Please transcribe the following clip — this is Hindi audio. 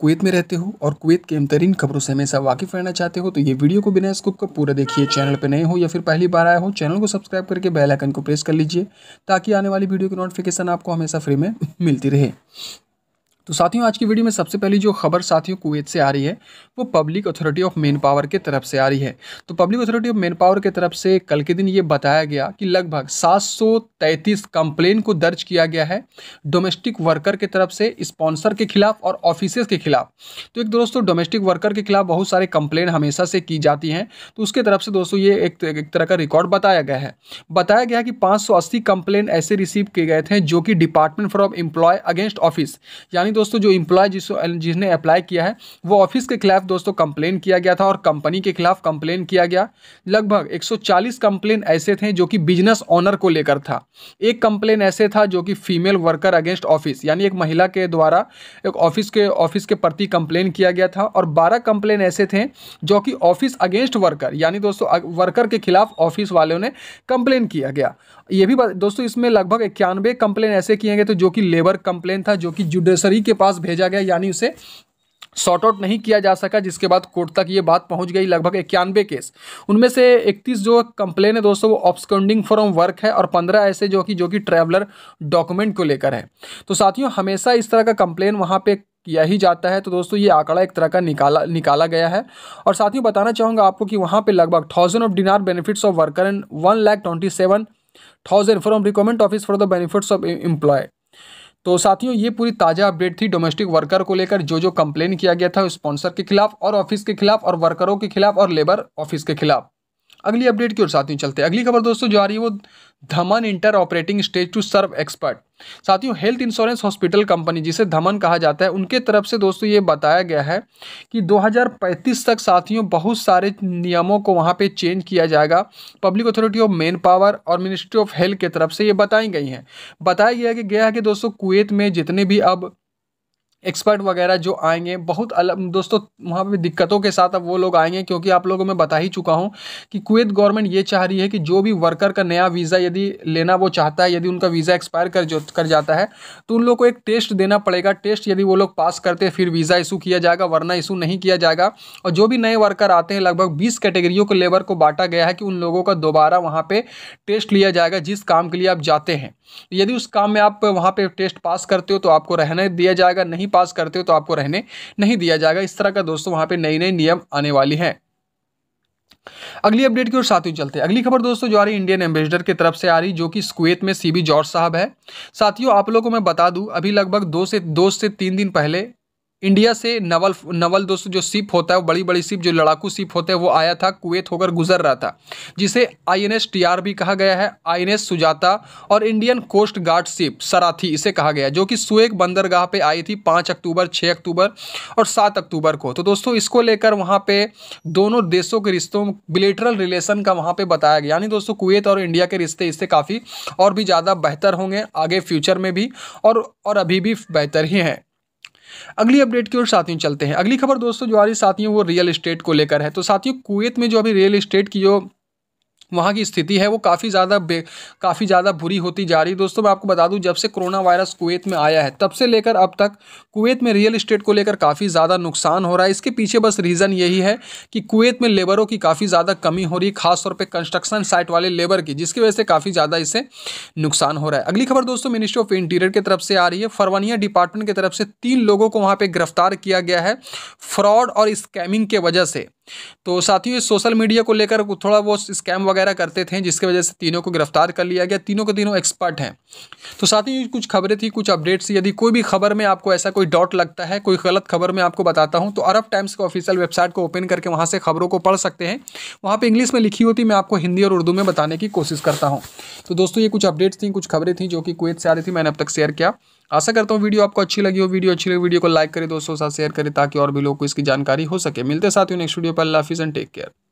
कुवैत में रहते हो और कुवैत के अमतरीन खबरों से हमेशा वाकिफ रहना चाहते हो तो ये वीडियो को बिना स्कूप का पूरा देखिए चैनल पर नए हो या फिर पहली बार आया हो चैनल को सब्सक्राइब करके बेल आइकन को प्रेस कर लीजिए ताकि आने वाली वीडियो की नोटिफिकेशन आपको हमेशा फ्री में मिलती रहे तो साथियों आज की वीडियो में सबसे पहली जो खबर साथियों कुवैत से आ रही है वो public authority of manpower के तरफ से आ रही है तो public authority of manpower के तरफ से कल के दिन ये बताया गया कि लगभग 733 कंप्लेन को दर्ज किया गया है डोमेस्टिक वर्कर के तरफ से स्पॉन्सर के खिलाफ और ऑफिसर्स के खिलाफ तो एक दोस्तों डोमेस्टिक वर्कर के खिलाफ बहुत सारे कंप्लेन हमेशा से की जाती हैं तो उसके तरफ से दोस्तों ये एक, एक तरह का रिकॉर्ड बताया गया है बताया गया कि पाँच कंप्लेन ऐसे रिसीव किए गए थे जो कि department for of employ against office यानी दोस्तों जो इम्प्लॉय जिस जिसने अप्लाई किया है वो ऑफिस के खिलाफ दोस्तों कंप्लेन किया गया था और कंपनी के खिलाफ कंप्लेन किया गया लगभग 140 कंप्लेन ऐसे थे जो कि बिजनेस ओनर को लेकर था एक कंप्लेन ऐसे था जो कि फीमेल वर्कर अगेंस्ट ऑफिस यानी एक महिला के द्वारा एक ऑफिस के ऑफिस के प्रति कंप्लेन किया गया था और बारह कंप्लेन ऐसे थे जो कि ऑफिस अगेंस्ट वर्कर यानी दोस्तों वर्कर के खिलाफ ऑफिस वालों ने कंप्लेन किया गया ये भी दोस्तों इसमें लगभग इक्यानवे कंप्लेन ऐसे किए गए थे जो कि लेबर कंप्लेन था जो कि जुडिशरी के पास भेजा गया यानी उसे शॉर्ट आउट नहीं किया जा सका जिसके बाद कोर्ट तक ये बात पहुंच गई लगभग इक्यानवे केस उनमें से 31 जो कंप्लेन है दोस्तों वो ऑब्सकंडिंग फ्रॉम वर्क है और 15 ऐसे जो कि जो कि ट्रैवलर डॉक्यूमेंट को लेकर है तो साथियों हमेशा इस तरह का कंप्लेन वहाँ पे किया ही जाता है तो दोस्तों ये आंकड़ा एक तरह का निकाला निकाला गया है और साथियों बताना चाहूँगा आपको कि वहाँ पर लगभग thousand of dinar benefits of worker and one lakh twenty seven thousand from recruitment office for the benefits of employ तो साथियों ये पूरी ताज़ा अपडेट थी डोमेस्टिक वर्कर को लेकर जो जो कंप्लेन किया गया था स्पॉन्सर के खिलाफ और ऑफिस के खिलाफ और वर्करों के खिलाफ और लेबर ऑफिस के खिलाफ अगली अपडेट की ओर साथियों चलते हैं अगली खबर दोस्तों जो आ रही है वो Dhaman inter operating stage to serve expert साथियों हेल्थ इंश्योरेंस हॉस्पिटल कंपनी जिसे धमन कहा जाता है उनके तरफ से दोस्तों ये बताया गया है कि 2035 तक साथियों बहुत सारे नियमों को वहाँ पे चेंज किया जाएगा public authority of manpower और मिनिस्ट्री ऑफ हेल्थ के तरफ से ये बताई गई हैं बताया गया कि गया है कि दोस्तों कुवैत में जितने भी अब एक्सपर्ट वगैरह जो आएंगे बहुत अलग दोस्तों वहाँ पे दिक्कतों के साथ अब वो लोग आएंगे क्योंकि आप लोगों में बता ही चुका हूँ कि कुवैत गवर्नमेंट ये चाह रही है कि जो भी वर्कर का नया वीज़ा यदि लेना वो चाहता है यदि उनका वीज़ा एक्सपायर कर जो कर जाता है तो उन लोग को एक टेस्ट देना पड़ेगा टेस्ट यदि वो लोग पास करते फिर वीज़ा इशू किया जाएगा वरना इशू नहीं किया जाएगा और जो भी नए वर्कर आते हैं लगभग बीस कैटेगरियों के लेबर को बांटा गया है कि उन लोगों का दोबारा वहाँ पर टेस्ट लिया जाएगा जिस काम के लिए आप जाते हैं यदि उस काम में आप वहाँ पर टेस्ट पास करते हो तो आपको रहने दिया जाएगा नहीं पास करते हो तो आपको रहने नहीं दिया जाएगा इस तरह का दोस्तों वहां पर नई नई नियम आने वाली हैं अगली अपडेट की ओर साथ ही चलते हैं अगली खबर दोस्तों जो आ रही इंडियन एम्बेसडर की तरफ से आ रही जो कि कुवैत में सीबी जॉर्ज साहब है साथियों आप लोगों को मैं बता दूं अभी लगभग दो से दो से तीन दिन पहले इंडिया से नवल नवल दोस्तों जो सिप होता है वो बड़ी बड़ी सिप जो लड़ाकू सिप होते हैं वो आया था कुवैत होकर गुजर रहा था जिसे आई एन भी कहा गया है आई सुजाता और Indian coast guard ship Sarathi इसे कहा गया जो कि सुएक बंदरगाह पे आई थी पाँच अक्टूबर छः अक्टूबर और सात अक्टूबर को तो दोस्तों इसको लेकर वहाँ पर दोनों देशों के रिश्तों बिलेटरल रिलेशन का वहाँ पर बताया गया यानी दोस्तों कुवैत और इंडिया के रिश्ते इससे काफ़ी और भी ज़्यादा बेहतर होंगे आगे फ्यूचर में भी और और अभी भी बेहतर ही हैं अगली अपडेट की ओर साथियों चलते हैं अगली खबर दोस्तों जो आ रही साथियों वो रियल इस्टेट को लेकर है तो साथियों कुवैत में जो अभी रियल इस्टेट की जो वहाँ की स्थिति है वो काफ़ी ज़्यादा काफ़ी ज़्यादा बुरी होती जा रही है दोस्तों मैं आपको बता दूं जब से कोरोना वायरस कुवैत में आया है तब से लेकर अब तक कुवैत में रियल इस्टेट को लेकर काफ़ी ज़्यादा नुकसान हो रहा है इसके पीछे बस रीज़न यही है कि कुवैत में लेबरों की काफ़ी ज़्यादा कमी हो रही है खासतौर पर कंस्ट्रक्शन साइट वाले लेबर की जिसकी वजह से काफ़ी ज़्यादा इसे नुकसान हो रहा है अगली खबर दोस्तों मिनिस्ट्री ऑफ इंटीरियर की तरफ से आ रही है फरवानिया डिपार्टमेंट की तरफ से तीन लोगों को वहाँ पर गिरफ्तार किया गया है फ्रॉड और स्कैमिंग के वजह से तो साथियों सोशल मीडिया को लेकर थोड़ा बहुत स्कैम वगैरह करते थे जिसकी वजह से तीनों को गिरफ्तार कर लिया गया तीनों के तीनों एक्सपर्ट हैं तो साथियों कुछ खबरें थी कुछ अपडेट्स यदि कोई भी खबर में आपको ऐसा कोई डॉट लगता है कोई गलत खबर में आपको बताता हूँ तो अरब टाइम्स के ऑफिशियल वेबसाइट को ओपन करके वहाँ से खबरों को पढ़ सकते हैं वहाँ पर इंग्लिश में लिखी होती मैं आपको हिंदी और उर्दू में बताने की कोशिश करता हूँ तो दोस्तों ये कुछ अपडेट्स थी कुछ खबरें थी जो कि कुवैत से आ रही थी मैंने अब तक शेयर किया आशा करता हूँ वीडियो आपको अच्छी लगी हो वीडियो अच्छी लगी वीडियो को लाइक करें दोस्तों साथ शेयर करें ताकि और भी लोगों को इसकी जानकारी हो सके मिलते साथ ही नेक्स्ट वीडियो पर लाफिज एंड टेक केयर